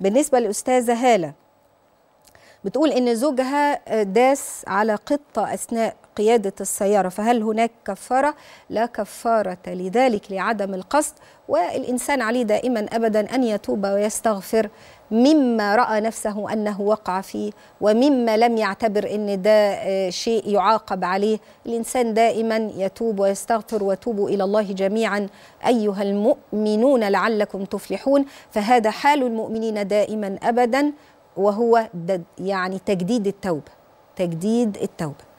بالنسبة للأستاذة هالة بتقول إن زوجها داس على قطة أثناء قيادة السيارة فهل هناك كفارة؟ لا كفارة لذلك لعدم القصد والإنسان عليه دائما أبدا أن يتوب ويستغفر مما راى نفسه انه وقع فيه ومما لم يعتبر ان ده آه، شيء يعاقب عليه الانسان دائما يتوب ويستغفر وتوبوا الى الله جميعا ايها المؤمنون لعلكم تفلحون فهذا حال المؤمنين دائما ابدا وهو يعني تجديد التوبه تجديد التوبه